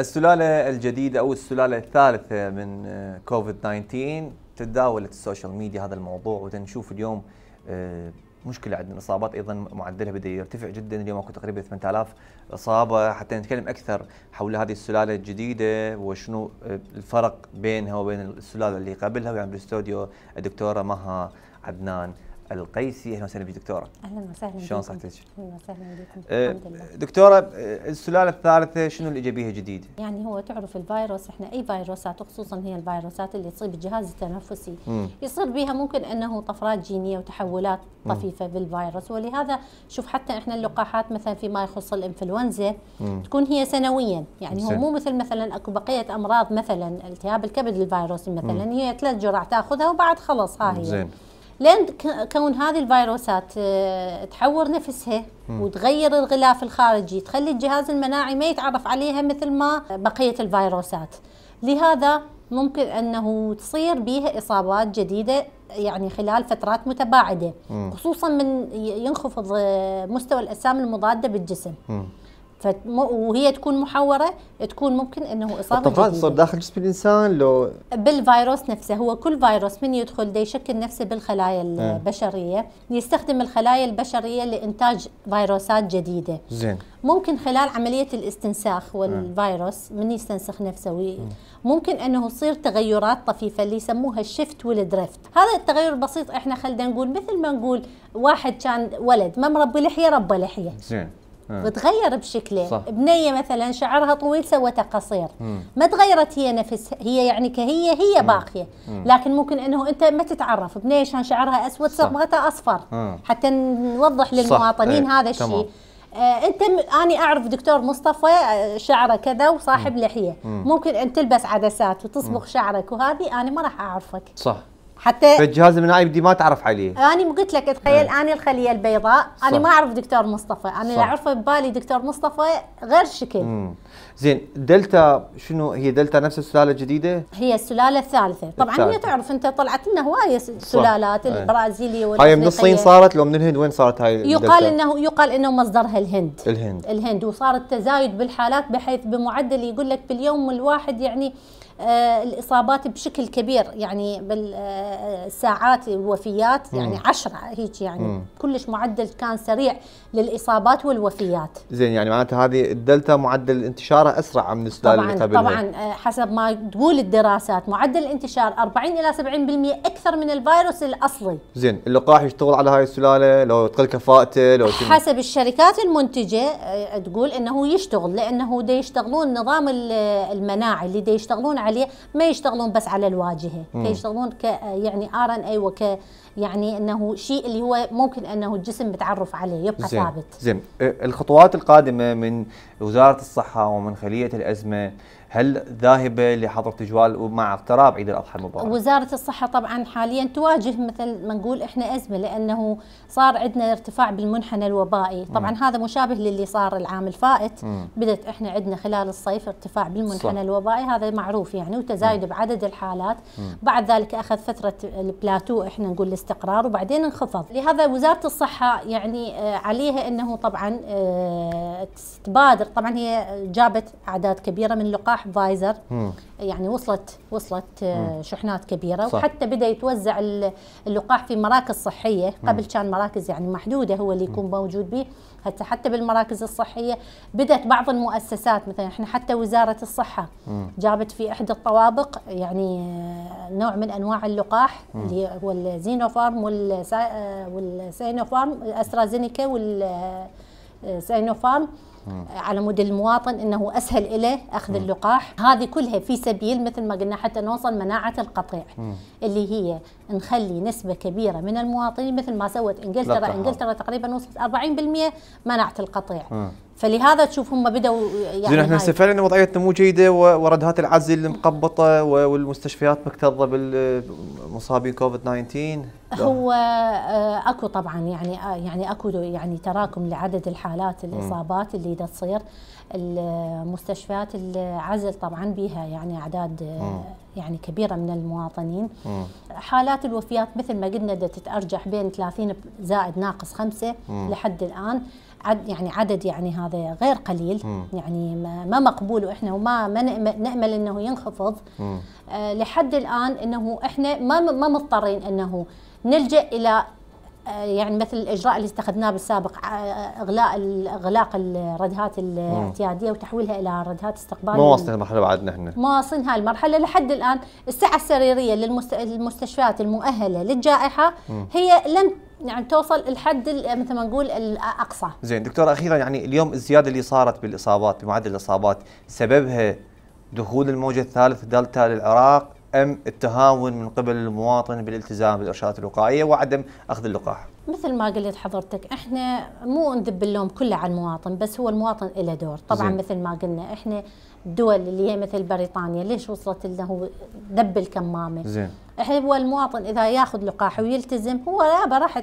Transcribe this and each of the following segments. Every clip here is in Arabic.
السلالة الجديدة أو السلالة الثالثة من كوفيد 19 تداولت السوشيال ميديا هذا الموضوع وتنشوف اليوم آه، مشكلة عندنا الإصابات أيضا معدلها بدأ يرتفع جدا اليوم أكو تقريبا 8000 إصابة حتى نتكلم أكثر حول هذه السلالة الجديدة وشنو آه، الفرق بينها وبين السلالة اللي قبلها ويعني بالاستوديو الدكتورة مها عدنان القيسي اهلا وسهلا بك دكتوره اهلا وسهلا شلون صحتك؟ اهلا وسهلا بكم أه، الحمد لله دكتوره أه، السلاله الثالثه شنو اللي جابيها جديد؟ يعني هو تعرف الفيروس احنا اي فيروسات وخصوصا هي الفيروسات اللي تصيب الجهاز التنفسي مم. يصير بها ممكن انه طفرات جينيه وتحولات طفيفه مم. بالفيروس ولهذا شوف حتى احنا اللقاحات مثلا فيما يخص الانفلونزا تكون هي سنويا يعني هو مو مثل مثلا اكو بقيه امراض مثلا التهاب الكبد الفيروسي مثلا مم. هي ثلاث جرعات تاخذها وبعد خلص ها هي زين. لين كون هذه الفيروسات آه، تحور نفسها وتغير الغلاف الخارجي تخلي الجهاز المناعي ما يتعرف عليها مثل ما بقيه الفيروسات لهذا ممكن انه تصير بها اصابات جديده يعني خلال فترات متباعده خصوصا من ينخفض آه، مستوى الاجسام المضاده بالجسم وهي تكون محوره تكون ممكن انه اصابه الطفرات تصير داخل جسم الانسان لو بالفيروس نفسه هو كل فيروس من يدخل ده يشكل نفسه بالخلايا إيه. البشريه يستخدم الخلايا البشريه لانتاج فيروسات جديده زين ممكن خلال عمليه الاستنساخ والفيروس إيه. من يستنسخ نفسه وي إيه. ممكن انه يصير تغيرات طفيفه اللي يسموها الشفت والدريفت هذا التغير البسيط احنا خلينا نقول مثل ما نقول واحد كان ولد ما مربي لحيه ربى لحيه زين وتغير آه. بشكله صح. بنيه مثلا شعرها طويل سوتها قصير مم. ما تغيرت هي نفسها هي يعني كهي هي باقيه مم. لكن ممكن انه انت ما تتعرف بنيه شان شعرها اسود صبغتها اصفر مم. آه. حتى نوضح للمواطنين صح. إيه، هذا الشيء آه انت انا اعرف دكتور مصطفى آه، شعره كذا وصاحب لحيه مم. ممكن انت تلبس عدسات وتصبغ شعرك وهذه انا ما راح اعرفك صح حتى فالجهاز المناعي بدي ما تعرف عليه انا قلت لك تخيل إيه. انا الخليه البيضاء صح. انا ما اعرف دكتور مصطفى انا اللي اعرفه ببالي دكتور مصطفى غير شكل مم. زين دلتا شنو هي دلتا نفس السلاله الجديده هي السلاله الثالثه طبعا الثالثة. هي تعرف انت طلعت لنا هوايه سلالات إيه. البرازيلي البرازيليه ولا هاي من الصين صارت لو من الهند وين صارت هاي الدلتا؟ يقال انه يقال انه مصدرها الهند الهند الهند وصار التزايد بالحالات بحيث بمعدل يقول لك باليوم الواحد يعني آه الاصابات بشكل كبير يعني بال آه ساعات الوفيات يعني 10 هيك يعني مم. كلش معدل كان سريع للاصابات والوفيات زين يعني معناته هذه الدلتا معدل انتشارها اسرع من السلاله اللي طبعا طبعا آه، حسب ما تقول الدراسات معدل الانتشار 40 الى 70% اكثر من الفيروس الاصلي زين اللقاح يشتغل على هاي السلاله لو تقل كفاءته لو حسب الشركات المنتجه آه، تقول انه يشتغل لانه دا يشتغلون نظام المناعي اللي دا يشتغلون عليه ما يشتغلون بس على الواجهه يشتغلون آه، يعني ار ان اي وك يعني انه شيء اللي هو ممكن انه الجسم بتعرف عليه يبقى زين ثابت. زين أه، الخطوات القادمه من وزاره الصحه ومن خليه الازمه هل ذاهبه لحظر تجوال مع اقتراب عيد الاضحى المبارك؟ وزاره الصحه طبعا حاليا تواجه مثل ما نقول احنا ازمه لانه صار عندنا ارتفاع بالمنحنى الوبائي، طبعا م. هذا مشابه للي صار العام الفائت، بدات احنا عندنا خلال الصيف ارتفاع بالمنحنى الوبائي هذا معروف يعني وتزايد م. بعدد الحالات، م. بعد ذلك اخذ فتره فتره البلاتو احنا نقول الاستقرار وبعدين انخفض لهذا وزاره الصحه يعني آه، عليها انه طبعا آه، تبادر طبعا هي جابت اعداد كبيره من لقاح فايزر يعني وصلت وصلت آه، شحنات كبيره وحتى بدا يتوزع اللقاح في مراكز صحيه قبل كان مراكز يعني محدوده هو اللي يكون موجود به حتى حتى بالمراكز الصحيه بدات بعض المؤسسات مثلا احنا حتى وزاره الصحه جابت في احدى الطوابق يعني نوع من انواع اللقاح الارواح اللي هو الزينوفارم آه، والسينوفارم استرازينيكا والسينوفارم على مود المواطن انه اسهل له اخذ مم. اللقاح هذه كلها في سبيل مثل ما قلنا حتى نوصل مناعه القطيع مم. اللي هي نخلي نسبه كبيره من المواطنين مثل ما سوت انجلترا انجلترا تقريبا وصلت 40% مناعه القطيع مم. فلهذا تشوف هم بدأوا يعني زين احنا هسه فعلا وضعيتنا مو جيده وردهات العزل مقبطه والمستشفيات مكتظه بالمصابين كوفيد 19 هو آه، اكو طبعا يعني آه، يعني اكو يعني تراكم لعدد الحالات الاصابات اللي دا تصير المستشفيات العزل طبعا بيها يعني اعداد آه، يعني كبيره من المواطنين حالات الوفيات مثل ما قلنا دا تتارجح بين 30 زائد ناقص 5 لحد الان عد يعني عدد يعني هذا غير قليل م. يعني ما مقبول واحنا وما ما نامل انه ينخفض آه لحد الان انه احنا ما ما مضطرين انه نلجا الى آه يعني مثل الاجراء اللي استخدمناه بالسابق اغلاء آه، اغلاق اغلاق الردهات الاعتياديه وتحويلها الى ردهات استقباليه ما واصلين المرحله بعدنا احنا ما واصلين هاي المرحله لحد الان السعه السريريه للمستشفيات المؤهله للجائحه م. هي لم يعني توصل الحد مثل ما نقول الاقصى. زين دكتور اخيرا يعني اليوم الزياده اللي صارت بالاصابات بمعدل الاصابات سببها دخول الموجه الثالث دلتا للعراق ام التهاون من قبل المواطن بالالتزام بالارشادات الوقائيه وعدم اخذ اللقاح؟ مثل ما قلت حضرتك احنا مو نذب اللوم كله على المواطن بس هو المواطن له دور طبعا زين. مثل ما قلنا احنا الدول اللي هي مثل بريطانيا ليش وصلت انه دب الكمامه زين احنا هو المواطن اذا ياخذ لقاح ويلتزم هو لا راح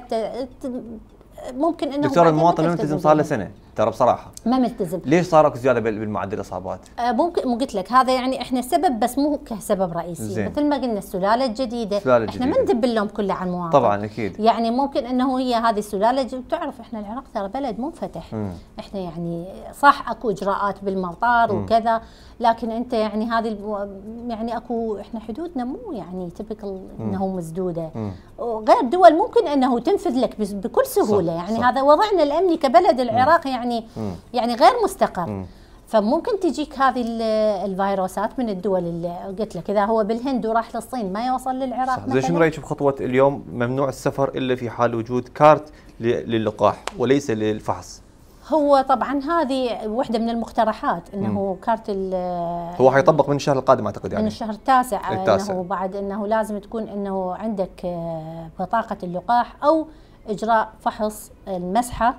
ممكن انه دكتور المواطن ما ملتزم صار له سنه ترى بصراحه ما ملتزم ليش صار اكو زياده بالمعدل الاصابات؟ آه ممكن قلت لك هذا يعني احنا سبب بس مو كسبب رئيسي زين. مثل ما قلنا السلاله الجديده السلالة احنا ما ندب اللوم كله على المواطن طبعا اكيد يعني ممكن انه هي هذه السلاله بتعرف احنا العراق ترى بلد منفتح م. احنا يعني صح اكو اجراءات بالمطار م. وكذا لكن انت يعني هذه يعني اكو احنا حدودنا مو يعني تبكل انه مسدوده م. غير دول ممكن انه تنفذ لك بكل سهوله صح. يعني صح. هذا وضعنا الامني كبلد العراق م. يعني م. يعني غير مستقر م. فممكن تجيك هذه الفيروسات من الدول اللي قلت لك اذا هو بالهند وراح للصين ما يوصل للعراق زين شنو رايك بخطوه اليوم ممنوع السفر الا في حال وجود كارت للقاح وليس للفحص هو طبعا هذه واحده من المقترحات انه مم. كارت ال هو حيطبق من الشهر القادم اعتقد يعني من الشهر التاسع, التاسع. انه بعد انه لازم تكون انه عندك آه، بطاقه اللقاح او اجراء فحص المسحه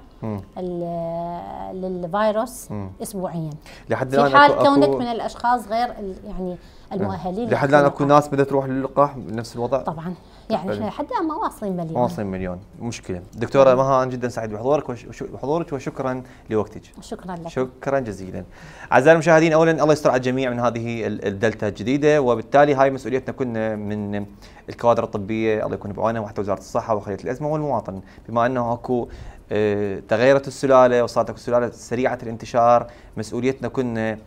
للفيروس اسبوعيا لحد الان في حال أكو كونك أكو من الاشخاص غير يعني المؤهلين لحد الان اكو ناس بدها تروح للقاح بنفس الوضع طبعا يعني بل... طيب. حتى ما واصلين مليون واصلين مليون مشكله دكتوره مها انا جدا سعيد بحضورك وحضورك وشكرا لوقتك شكرا لك شكرا جزيلا اعزائي المشاهدين اولا الله يستر على الجميع من هذه الدلتا الجديده وبالتالي هاي مسؤوليتنا كنا من الكوادر الطبيه الله يكون بعونها وحتى وزاره الصحه وخليه الازمه والمواطن بما انه اكو آه، تغيرت السلاله وصارت السلاله سريعه الانتشار مسؤوليتنا كنا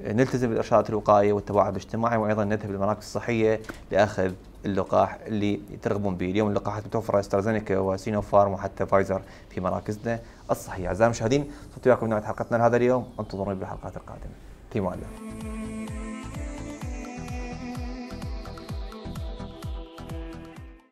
آه، نلتزم بالارشادات الوقائيه والتباعد الاجتماعي وايضا نذهب للمراكز الصحيه لاخذ اللقاح اللي ترغبون به اليوم اللقاحات متوفره استرازينيكا وسينوفارم وحتى فايزر في مراكزنا الصحيه اعزائي المشاهدين صرت وياكم نهايه حلقتنا لهذا اليوم انتظروني بالحلقات القادمه في مؤلف